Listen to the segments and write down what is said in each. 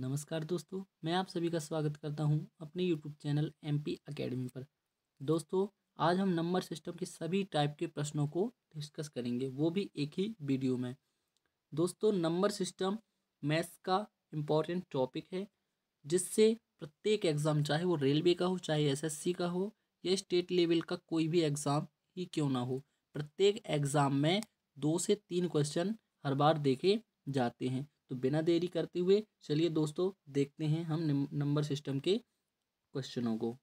नमस्कार दोस्तों मैं आप सभी का स्वागत करता हूं अपने YouTube channel M P academy पर दोस्तों आज हम नंबर सिस्टम के सभी टाइप के प्रश्नों को डिस्कस करेंगे वो भी एक ही वीडियो में दोस्तों नंबर सिस्टम मैथ्स का इम्पॉर्टेंट टॉपिक है जिससे प्रत्येक एग्ज़ाम चाहे वो रेलवे का हो चाहे एस का हो या स्टेट लेवल का कोई भी एग्ज़ाम ही क्यों ना हो प्रत्येक एग्ज़ाम में दो से तीन क्वेश्चन हर बार देखे जाते हैं तो बिना देरी करते हुए चलिए दोस्तों देखते हैं हम नंबर सिस्टम के क्वेश्चनों को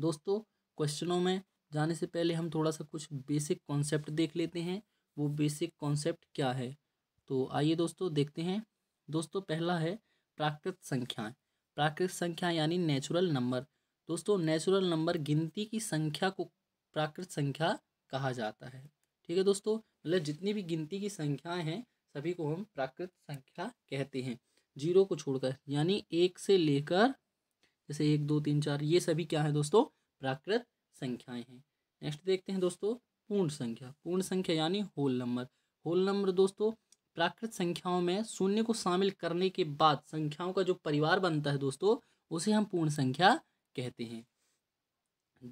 दोस्तों क्वेश्चनों में जाने से पहले हम थोड़ा सा कुछ बेसिक कॉन्सेप्ट देख लेते हैं वो बेसिक कॉन्सेप्ट क्या है तो आइए दोस्तों देखते हैं दोस्तों पहला है प्राकृत संख्याएँ प्राकृत संख्या यानी नेचुरल नंबर दोस्तों नेचुरल नंबर गिनती की संख्या को प्राकृत संख्या कहा जाता है ठीक है दोस्तों मतलब जितनी भी गिनती की संख्याएं हैं सभी को हम प्राकृत संख्या कहते हैं जीरो को छोड़कर यानी एक से लेकर जैसे एक दो तीन चार ये सभी क्या है दोस्तों प्राकृत संख्याएं हैं नेक्स्ट देखते हैं दोस्तों पूर्ण संख्या पूर्ण संख्या यानी होल नंबर होल नंबर दोस्तों प्राकृत संख्याओं में शून्य को शामिल करने के बाद संख्याओं का जो परिवार बनता है दोस्तों उसे हम पूर्ण संख्या कहते हैं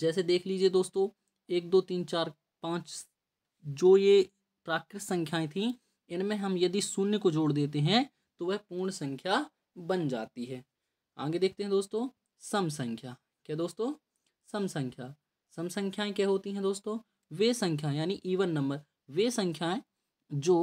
जैसे देख लीजिए दोस्तों एक दो तीन चार पाँच जो ये प्राकृत संख्याएं थी इनमें हम यदि शून्य को जोड़ देते हैं तो वह पूर्ण संख्या बन जाती है आगे देखते हैं दोस्तों सम संख्या क्या दोस्तों सम संख्या सम संख्याएं क्या होती हैं दोस्तों वे संख्याएं यानी इवन नंबर वे संख्याएं जो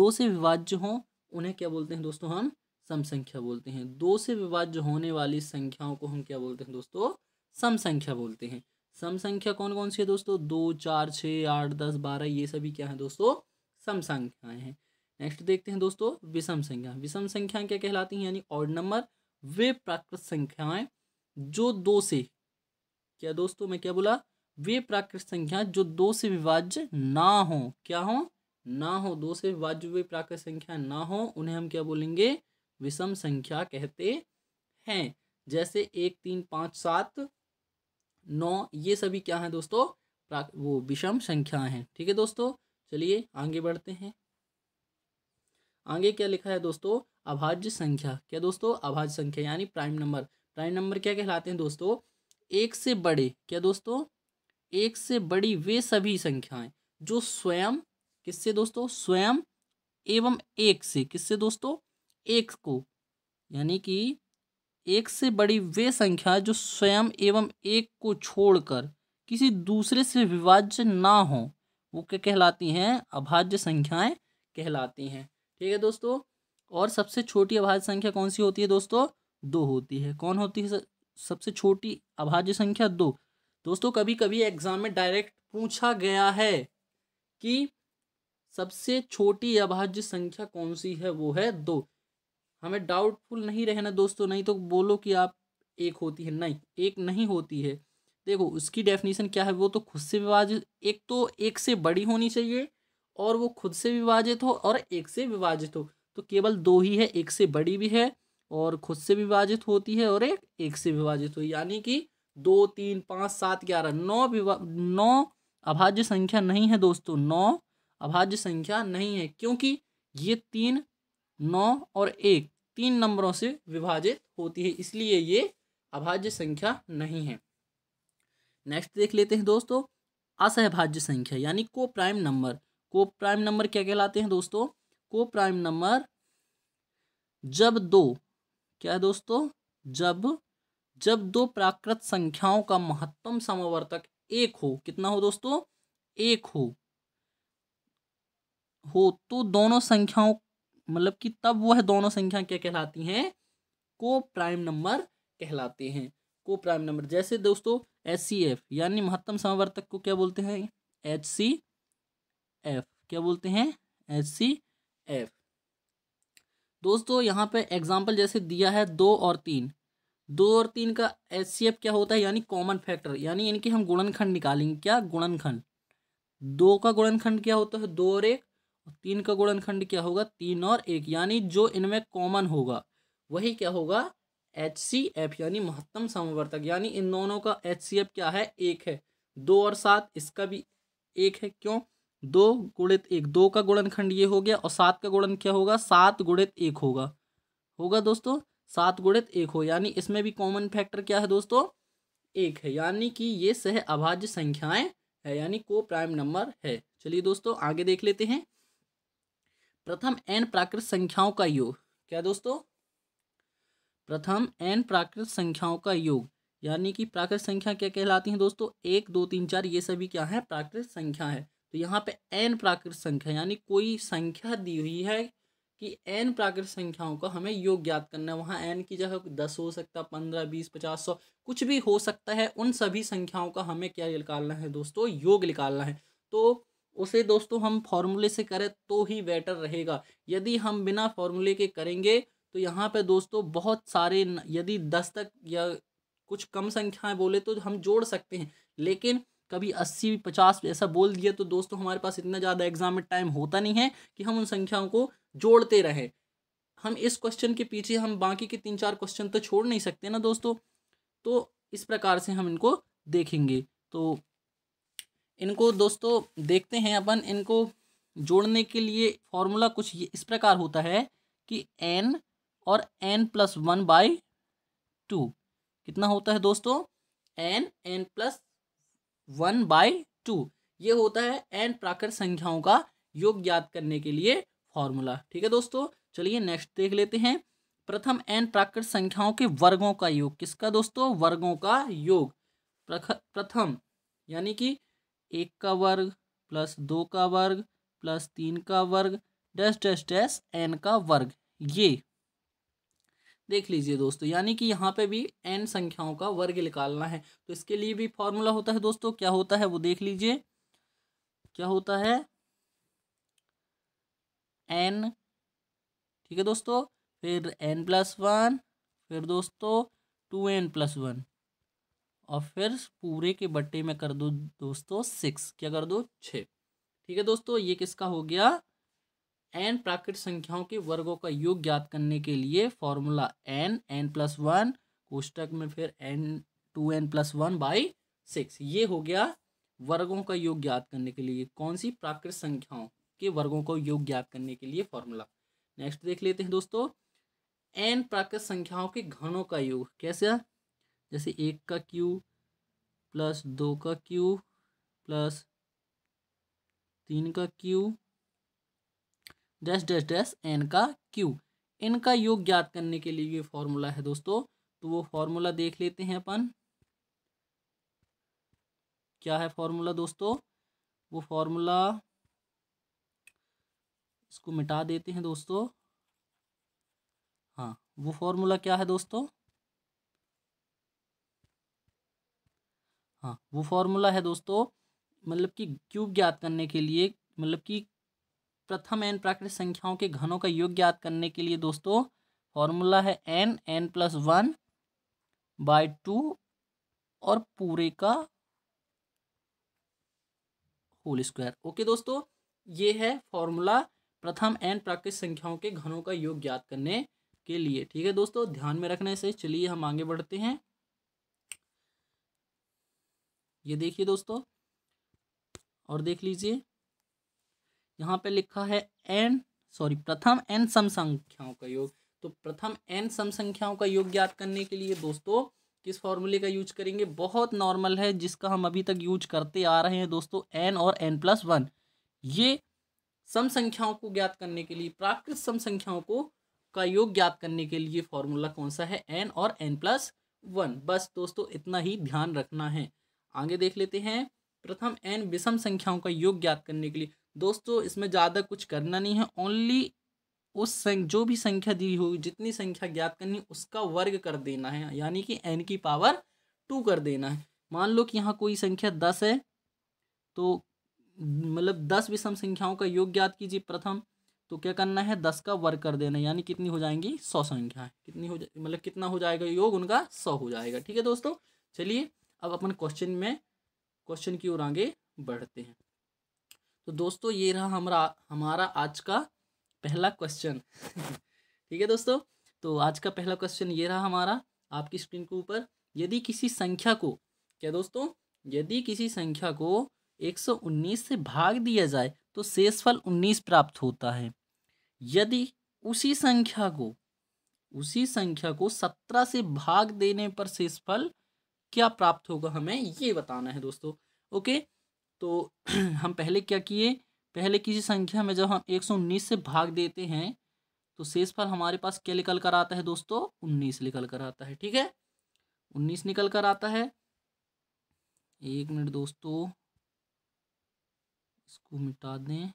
दो से विभाज्य हों उन्हें क्या बोलते हैं दोस्तों हम सम संख्या बोलते हैं दो से विभाज्य होने वाली संख्याओं को हम क्या बोलते हैं दोस्तों सम संख्या बोलते हैं सम संख्या कौन कौन सी है दोस्तों दो चार छः आठ दस बारह ये सभी क्या है दोस्तों सम संख्याएं हैं नेक्स्ट देखते हैं दोस्तों विषम संख्या विषम संख्या क्या कहलाती हैं यानी ऑड नंबर वे प्राकृत संख्याएं जो दो से क्या दोस्तों मैं क्या बोला वे प्राकृत संख्या जो दो से विभाज्य ना हो क्या हो ना हो दो से विभाज्य वे प्राकृत संख्या ना हो उन्हें हम क्या बोलेंगे विषम संख्या कहते हैं जैसे एक तीन पाँच सात नौ ये सभी क्या हैं दोस्तों वो विषम संख्या हैं ठीक है दोस्तों चलिए आगे बढ़ते हैं आगे क्या लिखा है दोस्तों अभाज्य संख्या क्या दोस्तों अभाज्य संख्या यानी प्राइम नंबर प्राइम नंबर क्या कहलाते हैं दोस्तों एक से बड़े क्या दोस्तों एक से बड़ी वे सभी संख्याएं जो स्वयं किससे दोस्तों स्वयं एवं एक से किससे दोस्तों एक को यानी कि एक से बड़ी वे संख्या जो स्वयं एवं एक को छोड़कर किसी दूसरे से विभाज्य ना हो वो क्या कहलाती हैं अभाज्य संख्याएं कहलाती हैं ठीक है दोस्तों और सबसे छोटी अभाज्य संख्या कौन सी होती है दोस्तों दो होती है कौन होती है सबसे छोटी अभाज्य संख्या दो दोस्तों कभी कभी एग्जाम में डायरेक्ट पूछा गया है कि सबसे छोटी अभाज्य संख्या कौन सी है वो है दो हमें डाउटफुल नहीं रहना दोस्तों नहीं तो बोलो कि आप एक होती है नहीं एक नहीं होती है देखो उसकी डेफिनेशन क्या है वो तो खुद से विभाज्य एक तो एक से बड़ी होनी चाहिए और वो खुद से विभाजित हो और एक से विभाजित हो तो केवल दो ही है एक से बड़ी भी है और खुद से विभाजित होती है और एक एक से विभाजित हो यानी कि दो तीन पाँच सात ग्यारह नौ विभा नौ अभाज्य संख्या नहीं है दोस्तों नौ अभाज्य संख्या नहीं है क्योंकि ये तीन नौ और एक तीन नंबरों से विभाजित होती है इसलिए ये अभाज्य संख्या नहीं है नेक्स्ट देख लेते हैं दोस्तों असहभाज्य संख्या यानी को प्राइम नंबर को प्राइम नंबर क्या कहलाते हैं दोस्तों को प्राइम नंबर जब दो क्या है दोस्तों जब जब दो प्राकृत संख्याओं का महत्तम समावर्तक एक हो कितना हो दोस्तों एक हो हो तो दोनों संख्याओं मतलब कि तब वह दोनों संख्या क्या कहलाती हैं को प्राइम नंबर कहलाते हैं को प्राइम नंबर जैसे दोस्तों एच सी एफ यानी महत्तम समावर्तक को क्या बोलते हैं एच सी एफ क्या बोलते हैं एच सी एफ दोस्तों यहाँ पे एग्जाम्पल जैसे दिया है दो और तीन दो और तीन का एच सी एफ क्या होता है यानी कॉमन फैक्टर यानी इनके हम गुणनखंड निकालेंगे क्या गुणनखंड दो का गुणनखंड क्या होता है दो और एक और तीन का गुणनखंड क्या होगा तीन और एक यानी जो इनमें कॉमन होगा वही क्या होगा एच सी एफ यानी महत्तम समवर्तक यानी इन दोनों का एच सी एफ क्या है एक है दो और सात इसका भी एक है क्यों दो गुणित एक दो का गुणनखंड ये हो गया और सात का गुणन क्या होगा सात गुणित एक होगा होगा दोस्तों सात गुणित एक हो यानी इसमें भी कॉमन फैक्टर क्या है दोस्तों एक है यानी कि ये सह अभाज्य संख्याएं है यानी को प्राइम नंबर है चलिए दोस्तों आगे देख लेते हैं प्रथम एन प्राकृत संख्याओं का योग क्या दोस्तों प्रथम एन प्राकृत संख्याओं का योग यानी कि प्राकृत संख्या क्या कहलाती है दोस्तों एक दो तीन चार ये सभी क्या है प्राकृत संख्या है तो यहाँ पे एन प्राकृत संख्या यानी कोई संख्या दी हुई है कि एन प्राकृत संख्याओं का हमें योग ज्ञात करना है वहाँ एन की जगह दस हो सकता है पंद्रह बीस पचास सौ कुछ भी हो सकता है उन सभी संख्याओं का हमें क्या निकालना है दोस्तों योग निकालना है तो उसे दोस्तों हम फॉर्मूले से करें तो ही बेटर रहेगा यदि हम बिना फॉर्मूले के करेंगे तो यहाँ पे दोस्तों बहुत सारे यदि दस तक या कुछ कम संख्याएं बोले तो हम जोड़ सकते हैं लेकिन कभी अस्सी पचास ऐसा बोल दिया तो दोस्तों हमारे पास इतना ज़्यादा एग्जाम में टाइम होता नहीं है कि हम उन संख्याओं को जोड़ते रहें हम इस क्वेश्चन के पीछे हम बाकी के तीन चार क्वेश्चन तो छोड़ नहीं सकते ना दोस्तों तो इस प्रकार से हम इनको देखेंगे तो इनको दोस्तों देखते हैं अपन इनको जोड़ने के लिए फॉर्मूला कुछ इस प्रकार होता है कि एन और N plus one by two कितना होता है दोस्तों N N plus one by two ये होता है एन प्राकृत संख्याओं का योग ज्ञात करने के लिए फॉर्मूला ठीक है दोस्तों चलिए नेक्स्ट देख लेते हैं प्रथम एन प्राकृत संख्याओं के वर्गों का योग किसका दोस्तों वर्गों का योग प्रथम यानी कि एक का वर्ग प्लस दो का वर्ग प्लस तीन का वर्ग डैश डैश डैश एन का वर्ग ये देख लीजिए दोस्तों यानी कि यहाँ पे भी एन संख्याओं का वर्ग निकालना है तो इसके लिए भी फॉर्मूला होता है दोस्तों क्या होता है वो देख लीजिए क्या होता है एन ठीक है दोस्तों फिर एन प्लस वन फिर दोस्तों टू एन प्लस वन और फिर पूरे के बट्टे में कर दो दोस्तों सिक्स क्या कर दो छ ठीक है दोस्तों ये किसका हो गया एन प्राकृत संख्याओं के वर्गों का योग ज्ञात करने के लिए formula N N plus one कोष्टक में फिर N two N plus one by six ये हो गया वर्गों का योग ज्ञात करने के लिए कौन सी प्राकृत संख्याओं के वर्गों को योग ज्ञात करने के लिए फॉर्मूला नेक्स्ट देख लेते हैं दोस्तों एन प्राकृत संख्याओं के घनों का योग कैसे जैसे एक का क्यू प्लस दो का क्यू प्लस तीन का Q dash dash dash N का क्यू इनका योग ज्ञात करने के लिए ये फॉर्मूला है दोस्तों तो वो फॉर्मूला देख लेते हैं अपन क्या है फॉर्मूला दोस्तों वो फॉर्मूला इसको मिटा देते हैं दोस्तों हाँ वो फॉर्मूला क्या है दोस्तों हाँ वो फॉर्मूला है दोस्तों मतलब कि क्यूब ज्ञात करने के लिए मतलब कि प्रथम एन प्राकृतिक संख्याओं के घनों का योग ज्ञात करने के लिए दोस्तों फॉर्मूला है N N plus one by two और पूरे का होल स्क्वायर ओके दोस्तों ये है फॉर्मूला प्रथम एन प्राकृतिक संख्याओं के घनों का योग ज्ञात करने के लिए ठीक है दोस्तों ध्यान में रखने से चलिए हम आगे बढ़ते हैं ये देखिए दोस्तों और देख लीजिए यहाँ पे लिखा है एन सॉरी प्रथम एन सम संख्याओं का योग तो प्रथम एन सम संख्याओं का योग ज्ञात करने के लिए दोस्तों किस फॉर्मूले का यूज करेंगे बहुत नॉर्मल है जिसका हम अभी तक यूज करते आ रहे हैं दोस्तों एन और एन प्लस वन ये सम संख्याओं को ज्ञात करने के लिए प्राकृत सम संख्याओं को का योग ज्ञात करने के लिए फॉर्मूला कौन सा है एन और एन प्लस वन बस दोस्तों इतना ही ध्यान रखना है आगे देख लेते हैं प्रथम एन विषम संख्याओं का योग ज्ञात करने के लिए दोस्तों इसमें ज़्यादा कुछ करना नहीं है ओनली उस संख्या जो भी संख्या दी हुई जितनी संख्या ज्ञात करनी उसका वर्ग कर देना है यानी कि एन की पावर टू कर देना है मान लो कि यहाँ कोई संख्या दस है तो मतलब दस विषम संख्याओं का योग ज्ञात कीजिए प्रथम तो क्या करना है दस का वर्ग कर देना यानी कितनी हो जाएंगी सौ संख्या कितनी हो जा मतलब कितना हो जाएगा योग उनका सौ हो जाएगा ठीक है दोस्तों चलिए अब अपन क्वेश्चन में क्वेश्चन की ओर आगे बढ़ते हैं तो दोस्तों ये रहा हमारा हमारा आज का पहला क्वेश्चन ठीक है दोस्तों तो आज का पहला क्वेश्चन ये रहा हमारा आपकी स्क्रीन के ऊपर यदि किसी संख्या को क्या दोस्तों यदि किसी संख्या को 119 से भाग दिया जाए तो शेषफल 19 प्राप्त होता है यदि उसी संख्या को उसी संख्या को 17 से भाग देने पर शेषफल क्या प्राप्त होगा हमें ये बताना है दोस्तों ओके तो हम पहले क्या किए पहले किसी संख्या में जब हम उन्नीस से भाग देते हैं तो शेषफल हमारे पास क्या निकल कर आता है दोस्तों 19 निकल कर आता है ठीक है 19 निकल कर आता है एक मिनट दोस्तों इसको मिटा दें हम्म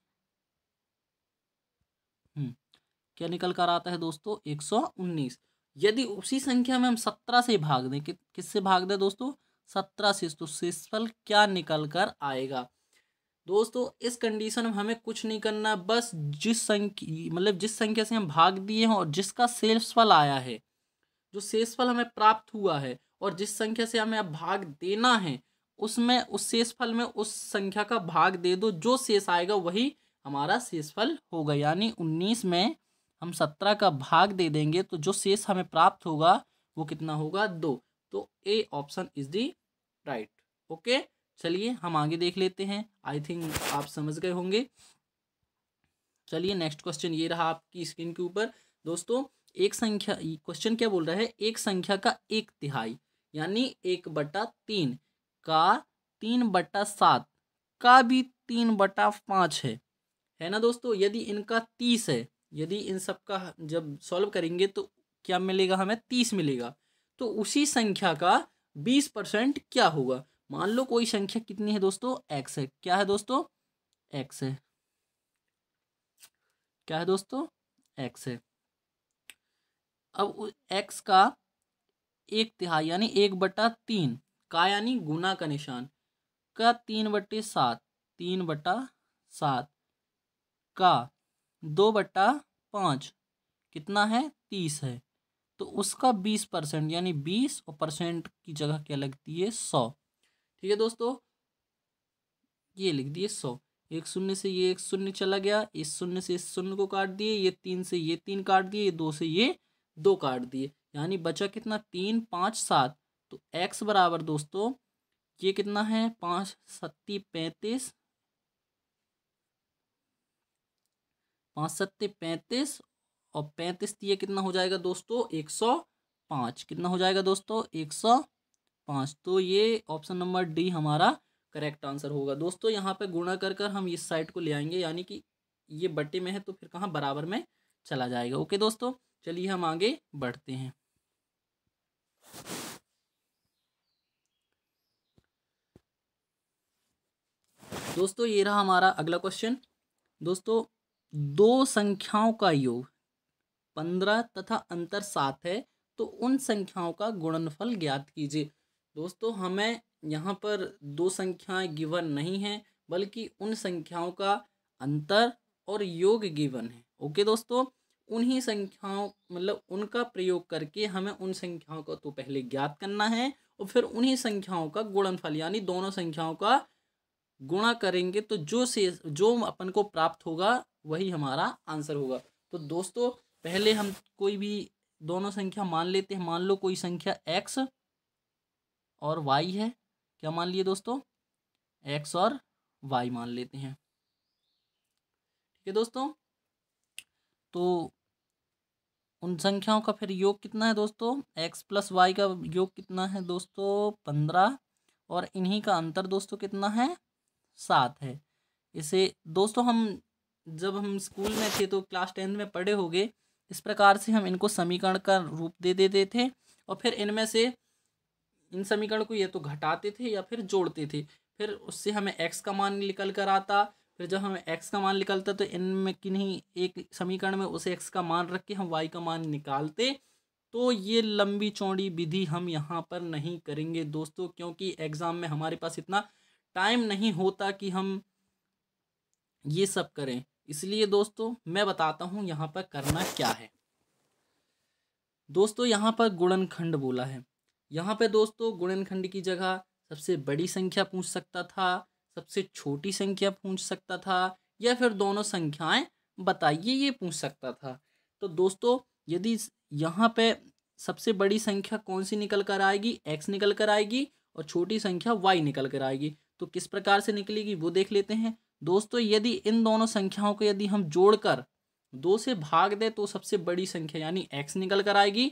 क्या निकल कर आता है दोस्तों 119 यदि उसी संख्या में हम 17 से भाग दें कि, किससे भाग दें दोस्तों सत्रह शेष तो शेषफल क्या निकल कर आएगा दोस्तों इस कंडीशन में हमें कुछ नहीं करना बस जिस संख्या मतलब जिस संख्या से हम भाग दिए हैं और जिसका शेषफल आया है जो शेषफल हमें प्राप्त हुआ है और जिस संख्या से हमें अब भाग देना है उसमें उस शेषफल में उस संख्या का भाग दे दो जो शेष आएगा वही हमारा शेषफल होगा यानी उन्नीस में हम सत्रह का भाग दे देंगे तो जो शेष हमें प्राप्त होगा वो कितना होगा दो तो A option is the right okay चलिए हम आगे देख लेते हैं आई थिंक आप समझ गए होंगे चलिए नेक्स्ट क्वेश्चन ये रहा आपकी स्क्रीन के ऊपर दोस्तों एक संख्या क्वेश्चन क्या बोल रहा है एक संख्या का एक तिहाई यानी एक बटा तीन का तीन बटा सात का भी तीन बटा पाँच है है ना दोस्तों यदि इनका तीस है यदि इन सब का जब सॉल्व करेंगे तो क्या मिलेगा हमें तीस मिलेगा तो उसी संख्या का बीस परसेंट क्या होगा मान लो कोई संख्या कितनी है दोस्तों एक्स है क्या है दोस्तों एक्स है क्या है दोस्तों एक्स है अब एक्स का एक तिहाई यानी एक बटा तीन का यानी गुना का निशान का तीन बटे सात तीन बटा सात का दो बटा पाँच कितना है तीस है तो उसका बीस परसेंट यानी बीस और परसेंट की जगह क्या लगती है सौ ठीक है दोस्तों ये लिख दिए सौ एक शून्य से ये एक शून्य चला गया इस शून्य से इस शून्य को काट दिए ये तीन से ये तीन काट दिए ये दो से ये दो काट दिए यानी बचा कितना तीन पाँच सात तो एक्स बराबर दोस्तों ये कितना है पाँच सत्ती पैंतीस पाँच सत्ते पैंतीस और पैंतीस दिए कितना हो जाएगा दोस्तों एक सौ पाँच कितना हो जाएगा दोस्तों एक सौ पाँच तो ये ऑप्शन नंबर डी हमारा करेक्ट आंसर होगा दोस्तों यहाँ पे गुणा कर कर हम इस साइड को ले आएंगे यानी कि ये बट्टे में है तो फिर कहाँ बराबर में चला जाएगा ओके दोस्तों चलिए हम आगे बढ़ते हैं दोस्तों ये रहा हमारा अगला क्वेश्चन दोस्तों दो संख्याओं का योग पंद्रह तथा अंतर सात है तो उन संख्याओं का गुणनफल ज्ञात कीजिए दोस्तों हमें यहाँ पर दो संख्याएं गिवन नहीं हैं बल्कि उन संख्याओं का अंतर और योग गिवन है ओके दोस्तों उन्हीं संख्याओं मतलब उनका प्रयोग करके हमें उन संख्याओं का तो पहले ज्ञात करना है और फिर उन्हीं संख्याओं का गुणनफल यानी दोनों संख्याओं का गुणा करेंगे तो जो से जो अपन को प्राप्त होगा वही हमारा आंसर होगा तो दोस्तों पहले हम कोई भी दोनों संख्या मान लेते हैं मान लो कोई संख्या एक्स और वाई है क्या मान लिए दोस्तों एक्स और वाई मान लेते हैं ठीक है दोस्तों तो उन संख्याओं का फिर योग कितना है दोस्तों एक्स प्लस वाई का योग कितना है दोस्तों पंद्रह और इन्हीं का अंतर दोस्तों कितना है सात है इसे दोस्तों हम जब हम स्कूल में थे तो क्लास टेंथ में पढ़े होंगे इस प्रकार से हम इनको समीकरण का रूप दे देते दे थे और फिर इनमें से इन समीकरण को या तो घटाते थे या फिर जोड़ते थे फिर उससे हमें एक्स का मान निकल कर आता फिर जब हमें एक्स का मान निकलता तो इनमें किन्हीं एक समीकरण में उसे एक्स का मान रख के हम वाई का मान निकालते तो ये लंबी चौड़ी विधि हम यहाँ पर नहीं करेंगे दोस्तों क्योंकि एग्ज़ाम में हमारे पास इतना टाइम नहीं होता कि हम ये सब करें इसलिए दोस्तों मैं बताता हूँ यहाँ पर करना क्या है दोस्तों यहाँ पर गुणनखंड बोला है यहाँ पे दोस्तों गुणनखंड की जगह सबसे बड़ी संख्या पूछ सकता था सबसे छोटी संख्या पूछ सकता था या फिर दोनों संख्याएं बताइए ये पूछ सकता था तो दोस्तों यदि यहाँ पे सबसे बड़ी संख्या कौन सी निकल कर आएगी एक्स निकल कर आएगी और छोटी संख्या वाई निकल कर आएगी तो किस प्रकार से निकलेगी वो देख लेते हैं दोस्तों यदि इन दोनों संख्याओं को यदि हम जोड़कर दो से भाग दें तो सबसे बड़ी संख्या यानी एक्स निकल कर आएगी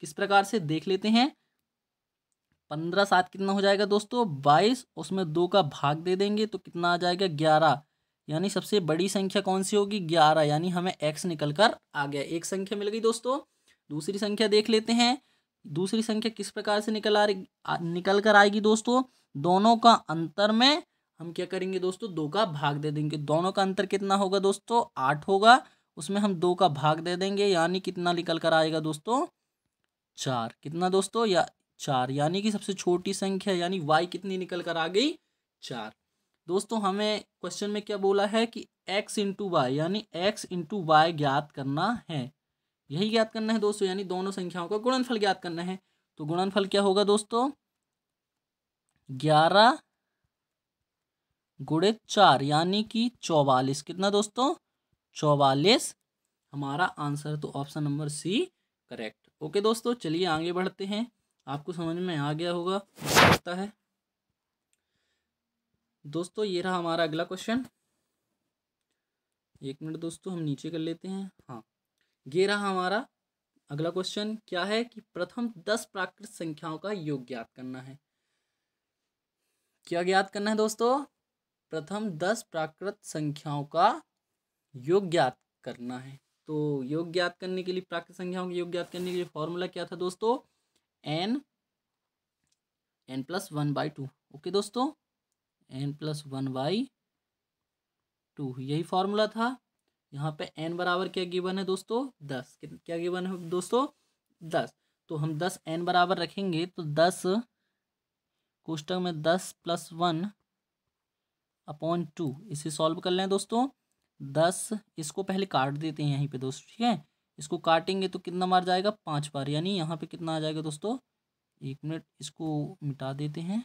किस प्रकार से देख लेते हैं पंद्रह सात कितना हो जाएगा दोस्तों बाईस उसमें दो का भाग दे देंगे तो कितना आ जाएगा ग्यारह यानी सबसे बड़ी संख्या कौन सी होगी ग्यारह यानी हमें एक्स निकल कर आ गया एक संख्या मिल गई दोस्तों दूसरी संख्या देख लेते हैं दूसरी संख्या किस प्रकार से निकल आ रही निकल कर आएगी दोस्तों दोनों का अंतर में हम क्या करेंगे दोस्तों दो का भाग दे देंगे दोनों का अंतर कितना होगा दोस्तों आठ होगा उसमें हम दो का भाग दे देंगे यानी कितना निकल कर आएगा दोस्तों चार कितना दोस्तों या चार यानी कि सबसे छोटी संख्या यानी वाई कितनी निकल कर आ गई चार दोस्तों हमें क्वेश्चन में क्या बोला है कि एक्स इंटू वाई यानी एक्स इंटू वाई ज्ञात करना है यही ज्ञात करना है दोस्तों यानी दोनों संख्याओं का गुणनफल ज्ञात करना है तो गुणनफल क्या होगा दोस्तों ग्यारह गुड़े चार यानी कि चौवालीस कितना दोस्तों चौवालीस हमारा आंसर तो option number C correct okay दोस्तों चलिए आगे बढ़ते हैं आपको समझ में आ गया होगा लगता है दोस्तों ये रहा हमारा अगला क्वेश्चन एक मिनट दोस्तों हम नीचे कर लेते हैं हाँ ये रहा हमारा अगला क्वेश्चन क्या है कि प्रथम दस प्राकृत संख्याओं का योग ज्ञात करना है क्या ज्ञात करना है दोस्तों प्रथम दस प्राकृत संख्याओं का योग ज्ञात करना है तो योग ज्ञात करने के लिए प्राकृत संख्याओं का योग ज्ञात करने के लिए फॉर्मूला क्या था दोस्तों N N plus one by two okay दोस्तों N plus one by two यही फॉर्मूला था यहाँ पे एन बराबर क्या गिवन है दोस्तों दस क्या गिवन है दोस्तों दस तो हम दस एन बराबर रखेंगे तो दस कोष्टक में दस प्लस वन अपॉन टू इसे सॉल्व कर लें दोस्तों दस इसको पहले काट देते हैं यहीं पे दोस्तों ठीक है इसको काटेंगे तो कितना मार जाएगा पाँच बार यानी यहाँ पे कितना आ जाएगा दोस्तों एक मिनट इसको मिटा देते हैं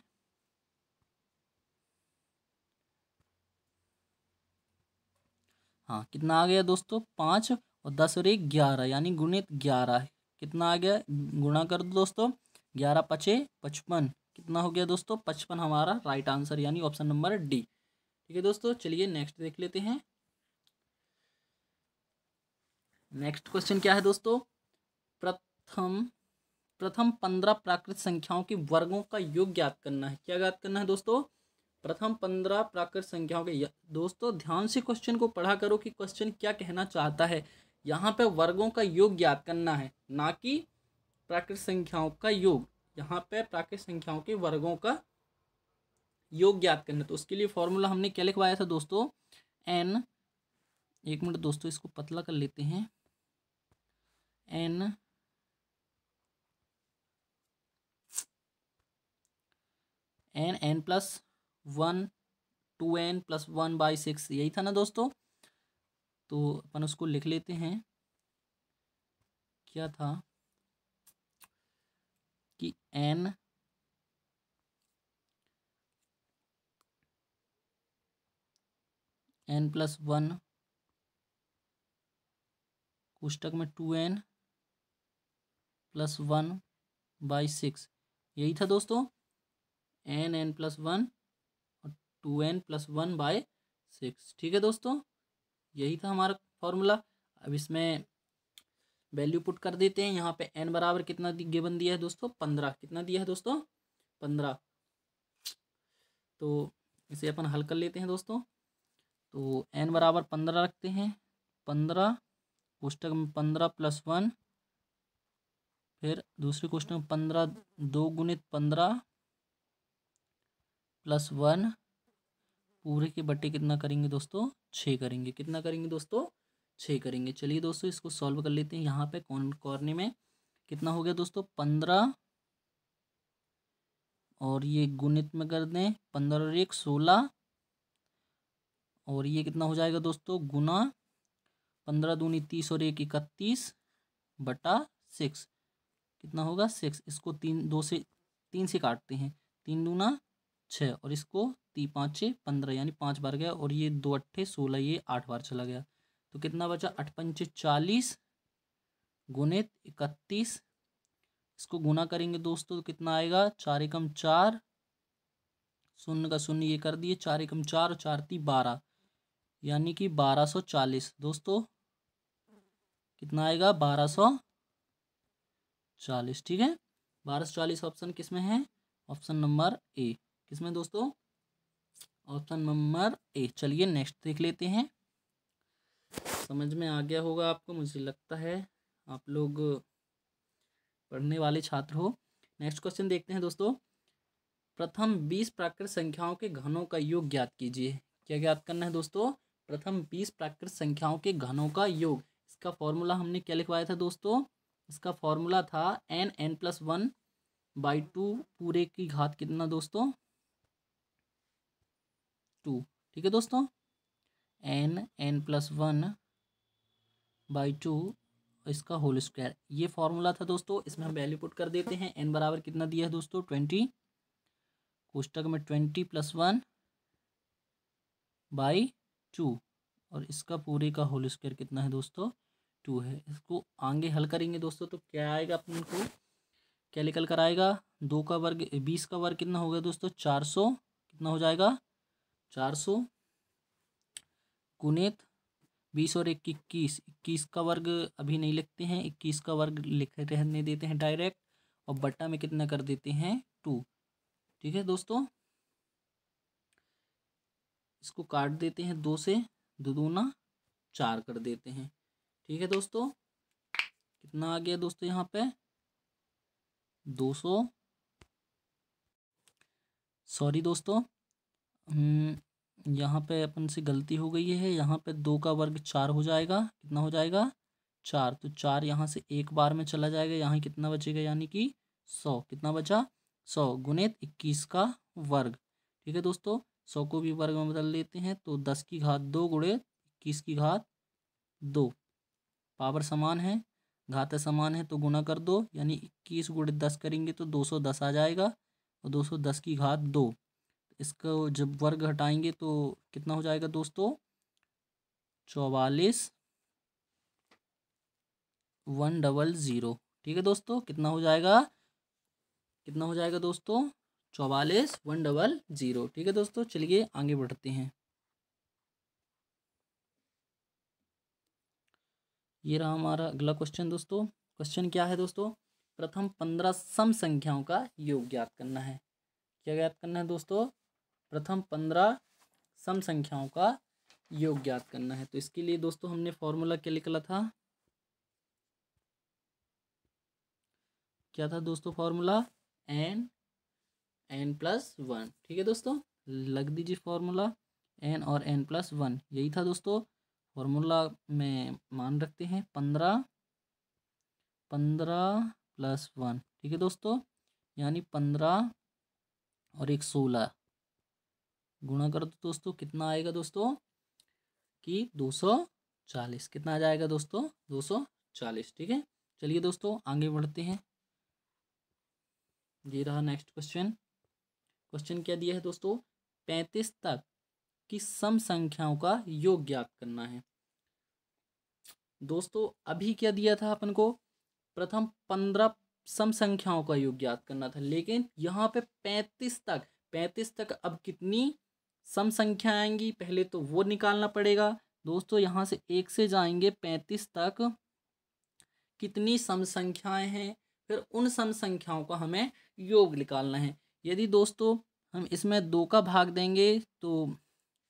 हाँ कितना आ गया दोस्तों पाँच और दस और एक ग्यारह यानी गुणित ग्यारह कितना आ गया गुणा कर दो दोस्तों ग्यारह पचे पचपन कितना हो गया दोस्तों पचपन हमारा राइट आंसर यानी ऑप्शन नंबर डी ठीक है दोस्तों चलिए नेक्स्ट देख लेते हैं नेक्स्ट क्वेश्चन क्या है दोस्तों प्रथम प्रथम पंद्रह प्राकृत संख्याओं के वर्गों का योग ज्ञात करना है क्या ज्ञात करना है दोस्तों प्रथम पंद्रह प्राकृत संख्याओं के दोस्तों ध्यान से क्वेश्चन को पढ़ा करो कि क्वेश्चन क्या कहना चाहता है यहाँ पे वर्गों का योग ज्ञात करना है ना कि प्राकृत संख्याओं का योग यहाँ पे प्राकृत संख्याओं के वर्गों का योग ज्ञात करना तो उसके लिए फॉर्मूला हमने क्या लिखवाया था दोस्तों एन एक मिनट दोस्तों इसको पतला कर लेते हैं n n N plus one two N plus one by six यही था ना दोस्तों तो अपन उसको लिख लेते हैं क्या था कि एन एन प्लस वन कोष्टक में two N plus one by six यही था दोस्तों एन एन प्लस वन और two N plus one by six ठीक है दोस्तों यही था हमारा फॉर्मूला अब इसमें वैल्यू पुट कर देते हैं यहाँ पे एन बराबर कितना गिवन दिया है दोस्तों पंद्रह कितना दिया है दोस्तों पंद्रह तो इसे अपन हल कर लेते हैं दोस्तों तो एन बराबर पंद्रह रखते हैं पंद्रह कोष्टक में पंद्रह प्लस वन फिर दूसरे कोष्टक में पंद्रह दो गुणित पंद्रह प्लस वन पूरे के बटे कितना करेंगे दोस्तों छः करेंगे कितना करेंगे दोस्तों छः करेंगे चलिए दोस्तों इसको सॉल्व कर लेते हैं यहाँ पे कौन कॉर्ने में कितना हो गया दोस्तों पंद्रह और ये गुणित में कर दें पंद्रह और एक सोलह और ये कितना हो जाएगा दोस्तों गुना पंद्रह दूनी तीस और एक इकतीस बटा सिक्स कितना होगा सिक्स इसको तीन दो से तीन से काटते हैं तीन दूना छः और इसको ती पाँचे पंद्रह यानी पाँच बार गया और ये दो अट्ठे सोलह ये आठ बार चला गया तो कितना बचा अठ पंचे चालीस गुणित इकतीस इसको गुना करेंगे दोस्तों तो कितना आएगा चार एकम चार शून्य का शून्य ये कर दिए चार एकम चार और चार ती बारह यानी कि 1240 दोस्तों कितना आएगा 1240 ठीक है 1240 ऑप्शन किसमें है ऑप्शन नंबर ए किसमें दोस्तों ऑप्शन नंबर ए चलिए नेक्स्ट देख लेते हैं समझ में आ गया होगा आपको मुझे लगता है आप लोग पढ़ने वाले छात्र हो नेक्स्ट क्वेश्चन देखते हैं दोस्तों प्रथम बीस प्राकृत संख्याओं के घनों का योग ज्ञात कीजिए क्या ज्ञात करना है दोस्तों प्रथम बीस प्राकृत संख्याओं के घनों का योग इसका फॉर्मूला हमने क्या लिखवाया था दोस्तों इसका फॉर्मूला था n N plus one by two पूरे की घात कितना दोस्तों टू ठीक है दोस्तों N N plus one by two इसका होल स्क्वायर ये फॉर्मूला था दोस्तों इसमें हम वैल्यू पुट कर देते हैं एन बराबर कितना दिया है दोस्तों ट्वेंटी कोष्टक में twenty plus one by two और इसका पूरे का होल स्क्वायर कितना है दोस्तों टू है इसको आगे हल करेंगे दोस्तों तो क्या आएगा अपन को क्या निकल कर आएगा दो का वर्ग बीस का वर्ग कितना हो गया दोस्तों चार सौ कितना हो जाएगा चार सौ कुनेत बीस और एक इक्कीस इक्कीस का वर्ग अभी नहीं लिखते हैं इक्कीस का वर्ग लिख रहने देते हैं डायरेक्ट और बट्टा में कितना कर देते हैं टू ठीक है दोस्तों इसको काट देते हैं दो से दो ना चार कर देते हैं ठीक है दोस्तों कितना आ गया दोस्तों यहाँ पे दो सौ सॉरी दोस्तों हम्म, यहाँ पे अपन से गलती हो गई है यहाँ पे दो का वर्ग चार हो जाएगा कितना हो जाएगा चार तो चार यहाँ से एक बार में चला जाएगा यहाँ कितना बचेगा यानी कि सौ कितना बचा सौ गुणित इक्कीस का वर्ग ठीक है दोस्तों सौ को भी वर्ग में बदल लेते हैं तो दस की घात दो गुड़े इक्कीस की घात दो पावर समान है घात समान है तो गुना कर दो यानी इक्कीस गुड़े दस करेंगे तो दो सौ दस आ जाएगा और दो सौ दस की घात दो इसको जब वर्ग हटाएंगे तो कितना हो जाएगा दोस्तों चौवालीस वन डबल ज़ीरो ठीक है दोस्तों कितना हो जाएगा कितना हो जाएगा दोस्तों चौवालीस वन डबल ज़ीरो ठीक है दोस्तों चलिए आगे बढ़ते हैं ये रहा हमारा अगला क्वेश्चन दोस्तों क्वेश्चन क्या है दोस्तों प्रथम पंद्रह सम संख्याओं का योग ज्ञात करना है क्या ज्ञात करना है दोस्तों प्रथम पंद्रह सम संख्याओं का योग ज्ञात करना है तो इसके लिए दोस्तों हमने फॉर्मूला क्या निकला था क्या था दोस्तों formula N N plus one ठीक है दोस्तों लग दीजिए फॉर्मूला एन और एन प्लस वन यही था दोस्तों फॉर्मूला में मान रखते हैं पंद्रह पंद्रह प्लस वन ठीक है दोस्तों यानी पंद्रह और एक सोलह गुणा कर दो दोस्तों कितना आएगा दोस्तों कि दो सौ चालीस कितना आ जाएगा दोस्तों दो सौ चालीस ठीक है चलिए दोस्तों आगे बढ़ते हैं ये रहा नेक्स्ट क्वेश्चन क्वेश्चन क्या दिया है दोस्तों पैंतीस तक की सम संख्याओं का योग ज्ञात करना है दोस्तों अभी क्या दिया था अपन को प्रथम पंद्रह सम संख्याओं का योग ज्ञात करना था लेकिन यहाँ पे पैंतीस तक पैंतीस तक अब कितनी सम संख्या आएंगी पहले तो वो निकालना पड़ेगा दोस्तों यहाँ से एक से जाएंगे पैंतीस तक कितनी सम संख्याएं हैं फिर उन सम संख्याओं का हमें योग निकालना है यदि दोस्तों हम इसमें दो का भाग देंगे तो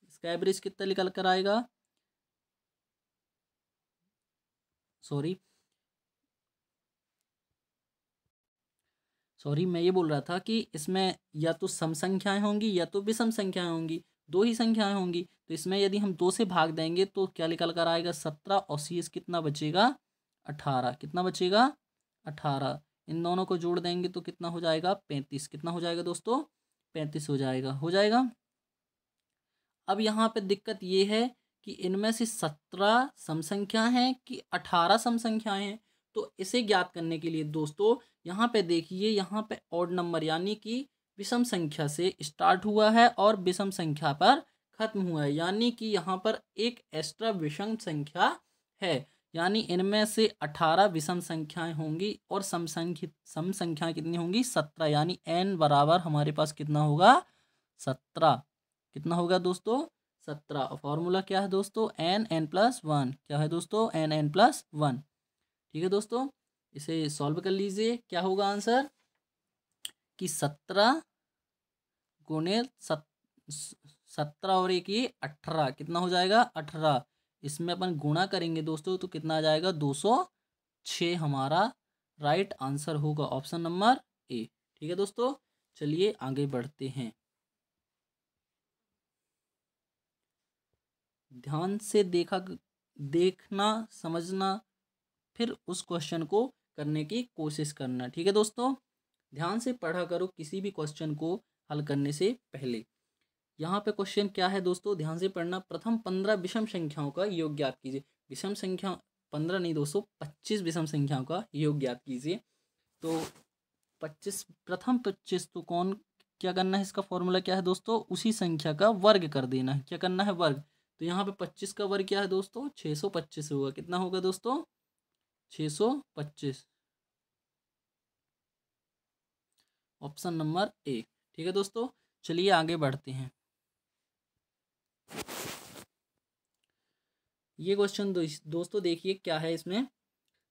इसका एवरेज कितना निकल कर आएगा सॉरी सॉरी मैं ये बोल रहा था कि इसमें या तो सम संख्याएं होंगी या तो विषम संख्याएं होंगी दो ही संख्याएं होंगी तो इसमें यदि हम दो से भाग देंगे तो क्या निकल कर आएगा सत्रह और सीस कितना बचेगा अठारह कितना बचेगा अठारह इन दोनों को जोड़ देंगे तो कितना हो जाएगा पैंतीस कितना हो जाएगा दोस्तों पैंतीस हो जाएगा हो जाएगा अब यहाँ पे दिक्कत ये है कि इनमें से सत्रह समसंख्या हैं कि अठारह समसंख्याएं हैं तो इसे ज्ञात करने के लिए दोस्तों यहाँ पे देखिए यहाँ पे ऑड नंबर यानी कि विषम संख्या से स्टार्ट हुआ है और विषम संख्या पर खत्म हुआ है यानी कि यहाँ पर एक एक्स्ट्रा विषम संख्या है यानी इनमें से अठारह विषम संख्याएं होंगी और समसंख्य सम संख्या कितनी होंगी सत्रह यानी एन बराबर हमारे पास कितना होगा सत्रह कितना होगा दोस्तों सत्रह फॉर्मूला क्या है दोस्तों एन एन प्लस वन क्या है दोस्तों एन एन प्लस वन ठीक है दोस्तों इसे सॉल्व कर लीजिए क्या होगा आंसर कि सत्रह गुणे सत सत्रह और एक ये अठारह कितना हो जाएगा अठारह इसमें अपन गुणा करेंगे दोस्तों तो कितना आ जाएगा दो सौ छः हमारा राइट आंसर होगा ऑप्शन नंबर ए ठीक है दोस्तों चलिए आगे बढ़ते हैं ध्यान से देखा देखना समझना फिर उस क्वेश्चन को करने की कोशिश करना ठीक है दोस्तों ध्यान से पढ़ा करो किसी भी क्वेश्चन को हल करने से पहले यहाँ पे क्वेश्चन क्या है दोस्तों ध्यान से पढ़ना प्रथम पंद्रह विषम संख्याओं का योग ज्ञाप कीजिए विषम संख्या पंद्रह नहीं दोस्तों पच्चीस विषम संख्याओं का योग ज्ञाप कीजिए तो पच्चीस प्रथम पच्चीस तो कौन क्या करना है इसका फॉर्मूला क्या है दोस्तों उसी संख्या का वर्ग कर देना है क्या करना है वर्ग तो यहाँ पे पच्चीस का वर्ग क्या है दोस्तों छः सौ पच्चीस होगा कितना होगा दोस्तों छः सौ पच्चीस ऑप्शन नंबर ए ठीक है दोस्तों चलिए आगे बढ़ते हैं ये क्वेश्चन दोस्तों देखिए क्या है इसमें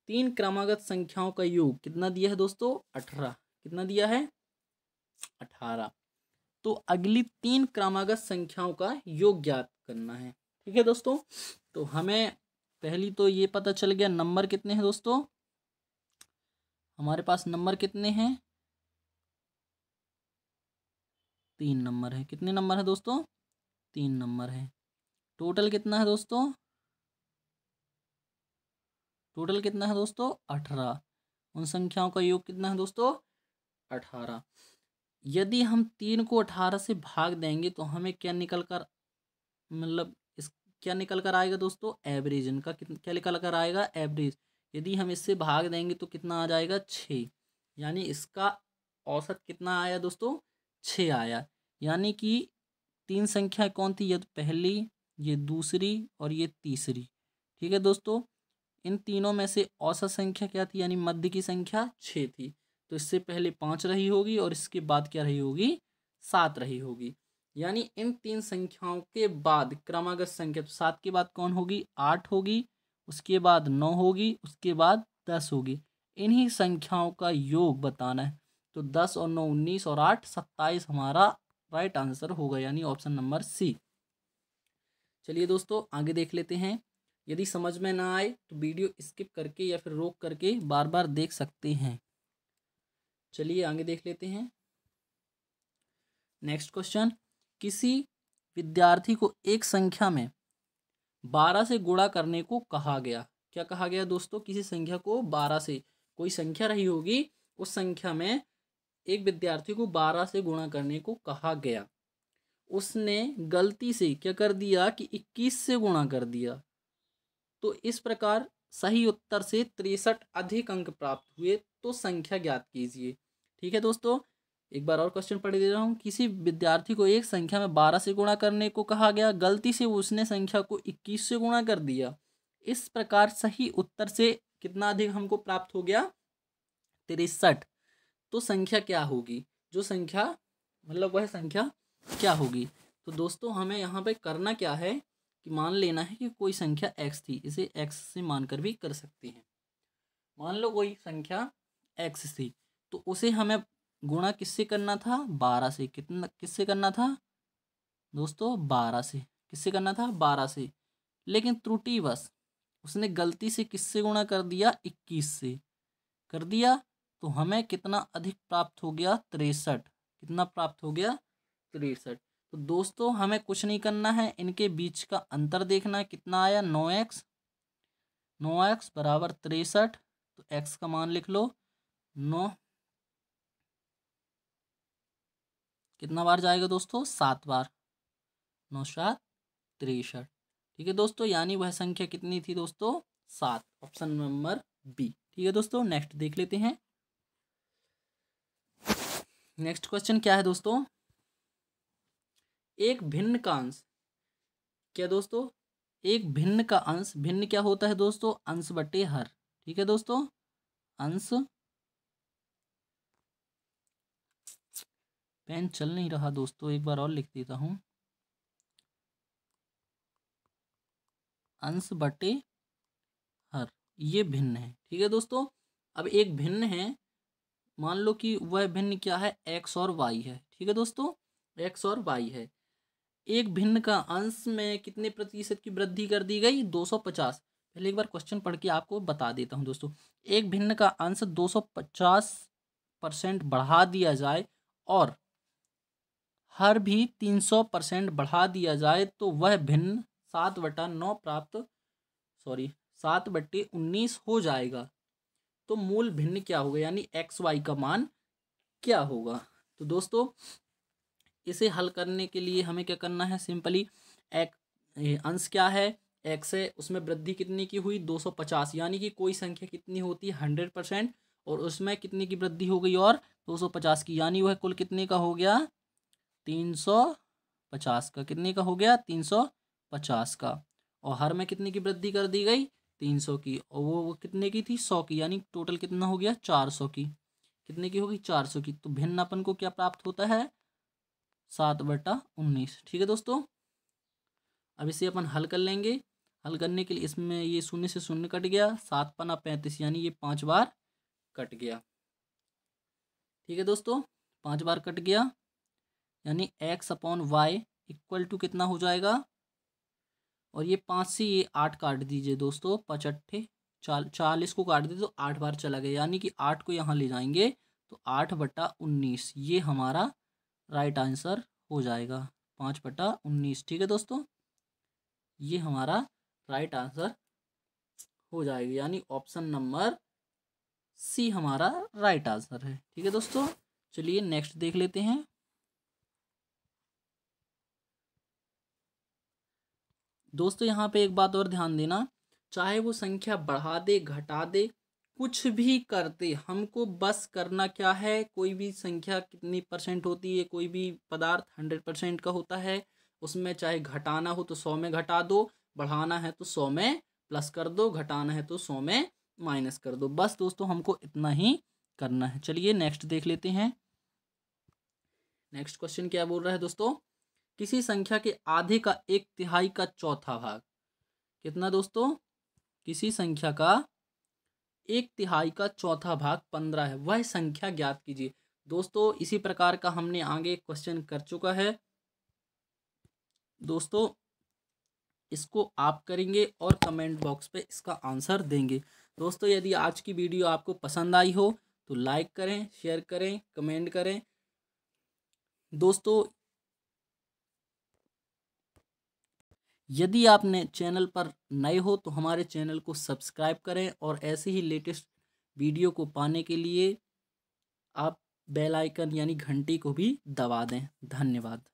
तीन क्रमागत संख्याओं का योग कितना दिया है दोस्तों अठारह कितना दिया है अठारह तो अगली तीन क्रमागत संख्याओं का योग ज्ञात करना है ठीक है दोस्तों तो हमें पहली तो ये पता चल गया नंबर कितने हैं दोस्तों हमारे पास नंबर कितने हैं तीन नंबर है कितने नंबर है दोस्तों तीन नंबर है टोटल कितना है दोस्तों टोटल कितना है दोस्तों अठारह उन संख्याओं का योग कितना है दोस्तों अठारह यदि हम तीन को अठारह से भाग देंगे तो हमें क्या निकल कर मतलब इस क्या निकल कर आएगा दोस्तों एवरेज इनका कितना क्या निकल कर आएगा एवरेज यदि हम इससे भाग देंगे तो कितना आ जाएगा छः यानी इसका औसत कितना आया दोस्तों छः आया यानी कि तीन संख्या कौन थी ये तो पहली ये दूसरी और ये तीसरी ठीक है दोस्तों इन तीनों में से औसत संख्या क्या थी यानी मध्य की संख्या छः थी तो इससे पहले पाँच रही होगी और इसके बाद क्या रही होगी सात रही होगी यानी इन तीन संख्याओं के बाद क्रमागत संख्या तो सात के बाद कौन होगी आठ होगी उसके बाद नौ होगी उसके बाद दस होगी इन्हीं संख्याओं का योग बताना है तो दस और नौ उन्नीस और आठ सत्ताईस हमारा राइट आंसर होगा यानी ऑप्शन नंबर सी चलिए दोस्तों आगे देख लेते हैं यदि समझ में ना आए तो वीडियो स्किप करके या फिर रोक करके बार बार देख सकते हैं चलिए आगे देख लेते हैं नेक्स्ट क्वेश्चन किसी विद्यार्थी को एक संख्या में बारह से गुणा करने को कहा गया क्या कहा गया दोस्तों किसी संख्या को बारह से कोई संख्या रही होगी उस संख्या में एक विद्यार्थी को बारह से गुणा करने को कहा गया उसने गलती से क्या कर दिया कि इक्कीस से गुणा कर दिया तो इस प्रकार सही उत्तर से तिरसठ अधिक अंक प्राप्त हुए तो संख्या ज्ञात कीजिए ठीक है दोस्तों एक बार और क्वेश्चन पढ़ दे रहा हूँ किसी विद्यार्थी को एक संख्या में बारह से गुणा करने को कहा गया गलती से उसने संख्या को इक्कीस से गुणा कर दिया इस प्रकार सही उत्तर से कितना अधिक हमको प्राप्त हो गया तिरसठ तो संख्या क्या होगी जो संख्या मतलब वह संख्या क्या होगी तो दोस्तों हमें यहाँ पे करना क्या है कि मान लेना है कि कोई संख्या x थी इसे x से मानकर भी कर सकते हैं मान लो कोई संख्या x थी तो उसे हमें गुणा किससे करना था बारह से कितना किससे करना था दोस्तों बारह से किससे करना था बारह से लेकिन बस उसने गलती से किससे गुणा कर दिया इक्कीस से कर दिया तो हमें कितना अधिक प्राप्त हो गया तिरसठ कितना प्राप्त हो गया तिरसठ तो दोस्तों हमें कुछ नहीं करना है इनके बीच का अंतर देखना है कितना आया नौ एक्स नौ एक्स बराबर तिरसठ तो एक्स का मान लिख लो नौ कितना बार जाएगा दोस्तों सात बार नौ सात तिरसठ ठीक है दोस्तों यानी वह संख्या कितनी थी दोस्तों सात ऑप्शन नंबर बी ठीक है दोस्तों नेक्स्ट देख लेते हैं नेक्स्ट क्वेश्चन क्या है दोस्तों एक भिन्न का अंश क्या दोस्तों एक भिन्न का अंश भिन्न क्या होता है दोस्तों अंश बटे हर ठीक है दोस्तों अंश पेन चल नहीं रहा दोस्तों एक बार और लिख देता हूं अंश बटे हर ये भिन्न है ठीक है दोस्तों अब एक भिन्न है मान लो कि वह भिन्न क्या है एक्स और वाई है ठीक है दोस्तों एक्स और वाई है एक भिन्न का अंश में कितने प्रतिशत की वृद्धि कर दी गई दो सौ पचास पहले एक बार क्वेश्चन पढ़ के आपको बता देता हूँ दोस्तों एक भिन्न का अंश दो सौ पचास परसेंट बढ़ा दिया जाए और हर भी तीन सौ परसेंट बढ़ा दिया जाए तो वह भिन्न सात बटा नौ प्राप्त सॉरी सात बट्टे उन्नीस हो जाएगा तो मूल भिन्न क्या होगा यानी एक्स वाई का मान क्या होगा तो दोस्तों इसे हल करने के लिए हमें क्या करना है सिंपली एक अंश क्या है एक्स है उसमें वृद्धि कितनी की हुई 250 यानी कि कोई संख्या कितनी होती है हंड्रेड परसेंट और उसमें कितनी की वृद्धि हो गई और 250 की यानी वह कुल कितने का हो गया 350 का कितने का हो गया 350 का और हर में कितने की वृद्धि कर दी गई तीन सौ की और वो वो कितने की थी सौ की यानी टोटल कितना हो गया चार सौ की कितने की होगी चार सौ की तो भिन्न अपन को क्या प्राप्त होता है सात बटा उन्नीस ठीक है दोस्तों अब इसे अपन हल कर लेंगे हल करने के लिए इसमें ये शून्य से शून्य कट गया सात पना पैंतीस यानी ये पाँच बार कट गया ठीक है दोस्तों पाँच बार कट गया यानी x upon y equal to कितना हो जाएगा और ये पाँच से ये आठ काट दीजिए दोस्तों पचट्ठे चाल चालीस को काट दीजिए तो आठ बार चला गया यानी कि आठ को यहाँ ले जाएंगे तो आठ बटा उन्नीस ये हमारा राइट आंसर हो जाएगा पाँच बटा उन्नीस ठीक है दोस्तों ये हमारा राइट आंसर हो जाएगा यानी ऑप्शन नंबर सी हमारा राइट आंसर है ठीक है दोस्तों चलिए नेक्स्ट देख लेते हैं दोस्तों यहाँ पे एक बात और ध्यान देना चाहे वो संख्या बढ़ा दे घटा दे कुछ भी करते हमको बस करना क्या है कोई भी संख्या कितनी परसेंट होती है कोई भी पदार्थ हंड्रेड परसेंट का होता है उसमें चाहे घटाना हो तो सौ में घटा दो बढ़ाना है तो सौ में प्लस कर दो घटाना है तो सौ में माइनस कर दो बस दोस्तों हमको इतना ही करना है चलिए नेक्स्ट देख लेते हैं नेक्स्ट क्वेश्चन क्या बोल रहा है दोस्तों किसी संख्या के आधे का एक तिहाई का चौथा भाग कितना दोस्तों किसी संख्या का एक तिहाई का चौथा भाग पंद्रह है वह संख्या ज्ञात कीजिए दोस्तों इसी प्रकार का हमने आगे क्वेश्चन कर चुका है दोस्तों इसको आप करेंगे और कमेंट बॉक्स पे इसका आंसर देंगे दोस्तों यदि आज की वीडियो आपको पसंद आई हो तो लाइक करें शेयर करें कमेंट करें दोस्तों यदि आपने चैनल पर नए हो तो हमारे चैनल को सब्सक्राइब करें और ऐसे ही लेटेस्ट वीडियो को पाने के लिए आप बेल आइकन यानी घंटी को भी दबा दें धन्यवाद